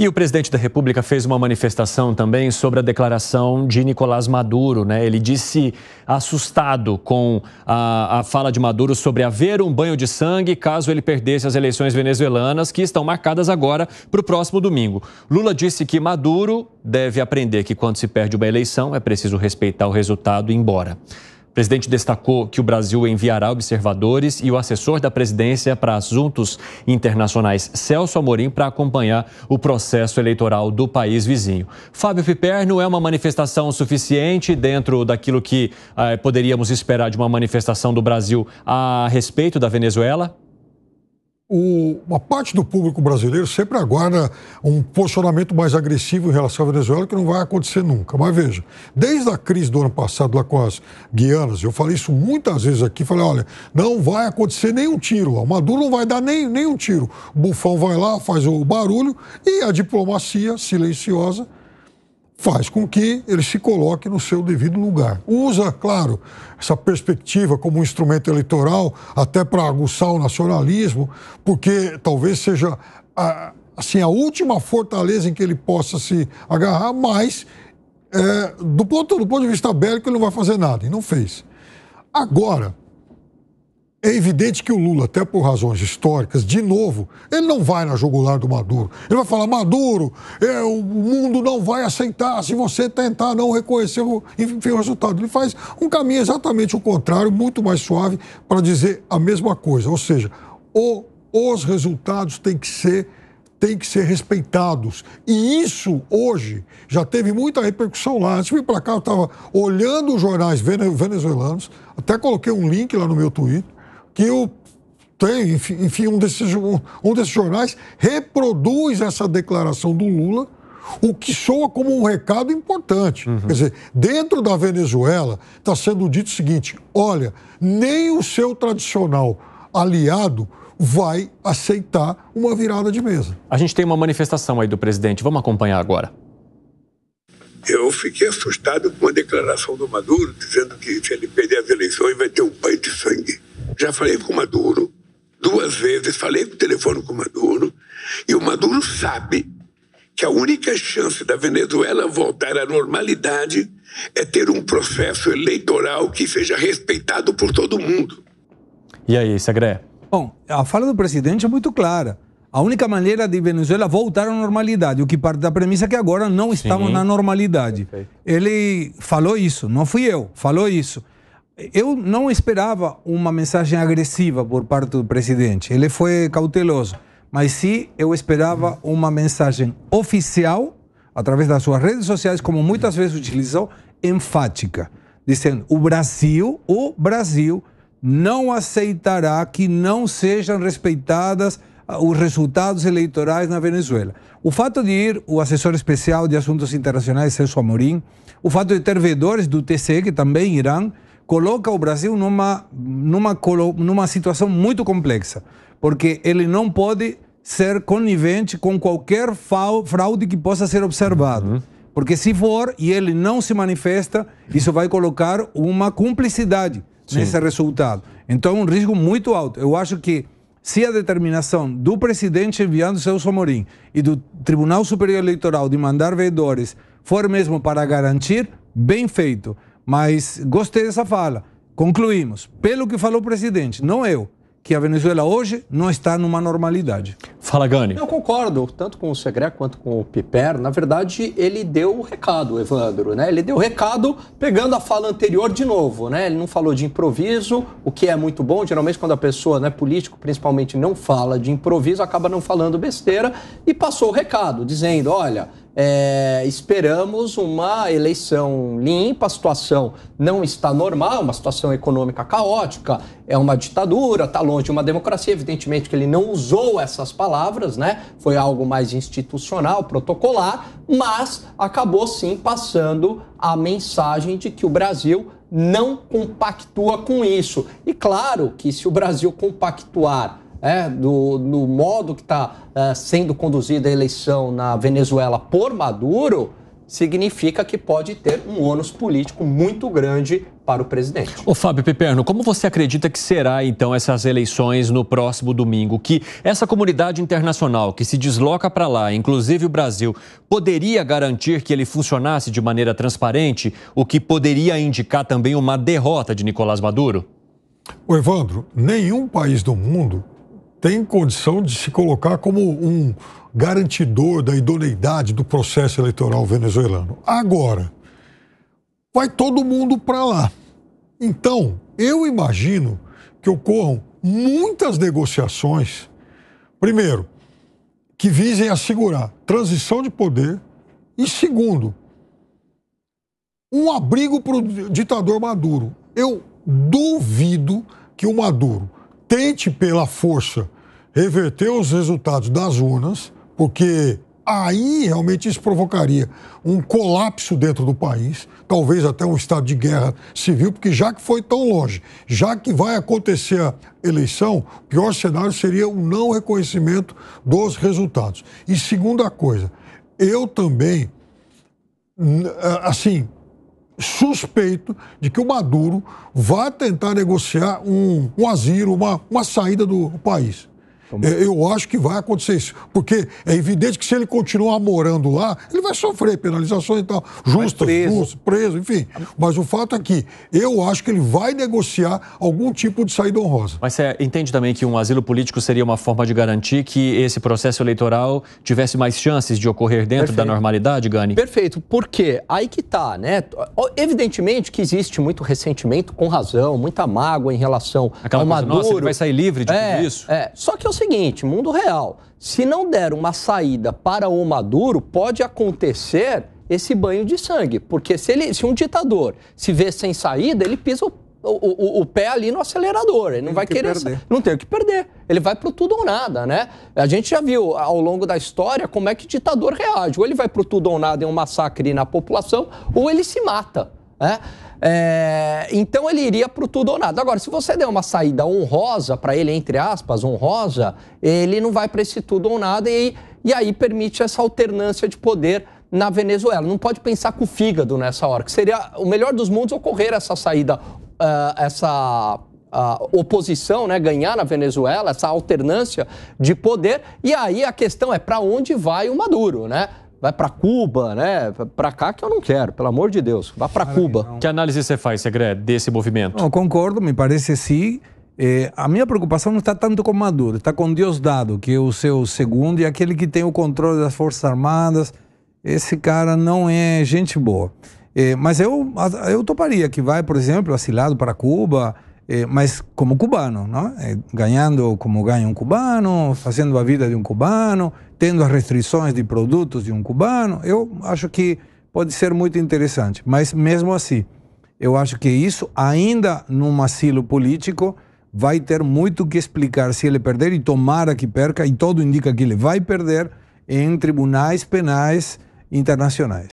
E o presidente da República fez uma manifestação também sobre a declaração de Nicolás Maduro, né? Ele disse assustado com a, a fala de Maduro sobre haver um banho de sangue caso ele perdesse as eleições venezuelanas, que estão marcadas agora para o próximo domingo. Lula disse que Maduro deve aprender que quando se perde uma eleição é preciso respeitar o resultado e ir embora. O presidente destacou que o Brasil enviará observadores e o assessor da presidência para assuntos internacionais, Celso Amorim, para acompanhar o processo eleitoral do país vizinho. Fábio Piperno, é uma manifestação suficiente dentro daquilo que eh, poderíamos esperar de uma manifestação do Brasil a respeito da Venezuela? o, uma parte do público brasileiro sempre aguarda um posicionamento mais agressivo em relação à Venezuela, que não vai acontecer nunca. Mas veja, desde a crise do ano passado lá com as Guianas, eu falei isso muitas vezes aqui, falei, olha, não vai acontecer nenhum tiro O Maduro não vai dar nem, nenhum tiro. O Bufão vai lá, faz o barulho e a diplomacia silenciosa faz com que ele se coloque no seu devido lugar. Usa, claro, essa perspectiva como um instrumento eleitoral, até para aguçar o nacionalismo, porque talvez seja a, assim, a última fortaleza em que ele possa se agarrar, mas é, do, ponto, do ponto de vista bélico ele não vai fazer nada, e não fez. Agora, é evidente que o Lula, até por razões históricas, de novo, ele não vai na jugular do Maduro. Ele vai falar: Maduro, é, o mundo não vai aceitar se você tentar não reconhecer o, enfim, o resultado. Ele faz um caminho exatamente o contrário, muito mais suave, para dizer a mesma coisa. Ou seja, o, os resultados têm que ser têm que ser respeitados. E isso, hoje, já teve muita repercussão lá. Antes de vir para cá, eu estava olhando os jornais venezuelanos, até coloquei um link lá no meu Twitter que o tem, enfim, um desses, um, desses jornais reproduz essa declaração do Lula, o que soa como um recado importante. Uhum. Quer dizer, dentro da Venezuela está sendo dito o seguinte: olha, nem o seu tradicional aliado vai aceitar uma virada de mesa. A gente tem uma manifestação aí do presidente, vamos acompanhar agora. Eu fiquei assustado com a declaração do Maduro dizendo que se ele perder as eleições vai ter um banho de sangue já falei com o Maduro, duas vezes, falei por telefone com o Maduro, e o Maduro sabe que a única chance da Venezuela voltar à normalidade é ter um processo eleitoral que seja respeitado por todo mundo. E aí, Segré? Bom, a fala do presidente é muito clara. A única maneira de Venezuela voltar à normalidade, o que parte da premissa é que agora não estamos Sim. na normalidade. Perfeito. Ele falou isso, não fui eu, falou isso eu não esperava uma mensagem agressiva por parte do presidente. Ele foi cauteloso. Mas sim, eu esperava uma mensagem oficial, através das suas redes sociais, como muitas vezes utilizou, enfática, dizendo: o Brasil, o Brasil, não aceitará que não sejam respeitadas ah, os resultados eleitorais na Venezuela. O fato de ir o assessor especial de assuntos internacionais, Celso Amorim, o fato de ter veedores do TC, que também irão, coloca o Brasil numa, numa, numa situação muito complexa, porque ele não pode ser conivente com qualquer fraude que possa ser observado. Uhum. Porque se for e ele não se manifesta, isso vai colocar uma cumplicidade Sim. nesse resultado. Então é um risco muito alto. Eu acho que se a determinação do presidente enviando Celso somorim e do Tribunal Superior Eleitoral de mandar veedores for mesmo para garantir, bem feito. Mas gostei dessa fala. Concluímos, pelo que falou o presidente, não eu, que a Venezuela hoje não está numa normalidade. Fala, Gani. Eu concordo, tanto com o Segre quanto com o Piper. Na verdade, ele deu o recado, Evandro, né? Ele deu o recado pegando a fala anterior de novo, né? Ele não falou de improviso, o que é muito bom. Geralmente, quando a pessoa, né, político principalmente, não fala de improviso, acaba não falando besteira e passou o recado, dizendo: olha, é, esperamos uma eleição limpa, a situação não está normal, uma situação econômica caótica, é uma ditadura, está longe de uma democracia. Evidentemente que ele não usou essas palavras palavras, né? Foi algo mais institucional, protocolar, mas acabou sim passando a mensagem de que o Brasil não compactua com isso. E claro que se o Brasil compactuar é, do, modo que está é, eh, sendo conduzida a eleição na Venezuela por Maduro, significa que pode ter um ônus político muito grande para o presidente. O Fábio Piperno, como você acredita que será então essas eleições no próximo domingo? Que essa comunidade internacional que se desloca para lá, inclusive o Brasil, poderia garantir que ele funcionasse de maneira transparente, o que poderia indicar também uma derrota de Nicolás Maduro? O Evandro, nenhum país do mundo tem condição de se colocar como um garantidor da idoneidade do processo eleitoral venezuelano. Agora, vai todo mundo para lá. Então, eu imagino que ocorram muitas negociações. Primeiro, que visem assegurar transição de poder e segundo, um abrigo para o ditador Maduro. Eu duvido que o Maduro tente pela força reverter os resultados das urnas, porque aí realmente isso provocaria um colapso dentro do país, talvez até um estado de guerra civil, porque já que foi tão longe, já que vai acontecer a eleição, o pior cenário seria o não reconhecimento dos resultados. E segunda coisa, eu também, assim, suspeito de que o Maduro vai tentar negociar um, um asilo, uma, uma saída do país. É, eu acho que vai acontecer isso. Porque é evidente que se ele continuar morando lá, ele vai sofrer penalizações e tal. Justas, preso. preso, enfim. Mas o fato é que eu acho que ele vai negociar algum tipo de saída honrosa. Mas você entende também que um asilo político seria uma forma de garantir que esse processo eleitoral tivesse mais chances de ocorrer dentro Perfeito. da normalidade, Gani? Perfeito. porque Aí que tá, né? Evidentemente que existe muito ressentimento com razão, muita mágoa em relação Aquela ao coisa, Maduro. Nossa, ele vai sair livre de é, tudo isso. É. Só que eu seguinte, mundo real, se não der uma saída para o Maduro, pode acontecer esse banho de sangue, porque se, ele, se um ditador se vê sem saída, ele pisa o o, o, o, pé ali no acelerador. Ele não tem vai que querer. Perder. Não tem o que perder. Ele vai pro tudo ou nada, né? A gente já viu ao longo da história como é que ditador reage. Ou ele vai pro tudo ou nada em é um massacre na população, ou ele se mata. Né? É, então ele iria para o tudo ou nada. Agora, se você der uma saída honrosa para ele, entre aspas, honrosa, ele não vai para esse tudo ou nada e, e aí permite essa alternância de poder na Venezuela. Não pode pensar com o fígado nessa hora, que seria o melhor dos mundos ocorrer essa saída, uh, essa uh, oposição, né, ganhar na Venezuela, essa alternância de poder. E aí a questão é para onde vai o Maduro, né? Vai para Cuba, né? Para cá que eu não quero, pelo amor de Deus. Vá para Cuba. Que, que análise você faz, Segre, desse movimento? Não, concordo, me parece sim. É, a minha preocupação não está tanto com Maduro, está com Diosdado, que é o seu segundo e aquele que tem o controle das Forças Armadas. Esse cara não é gente boa. É, mas eu, eu toparia que vai, por exemplo, asilado para Cuba, eh, mas como cubano, não? Eh, ganhando como ganha um cubano, fazendo a vida de um cubano, tendo as restrições de produtos de um cubano, eu acho que pode ser muito interessante. Mas mesmo assim, eu acho que isso, ainda num asilo político, vai ter muito que explicar se ele perder, e tomara que perca, e todo indica que ele vai perder, em tribunais penais internacionais.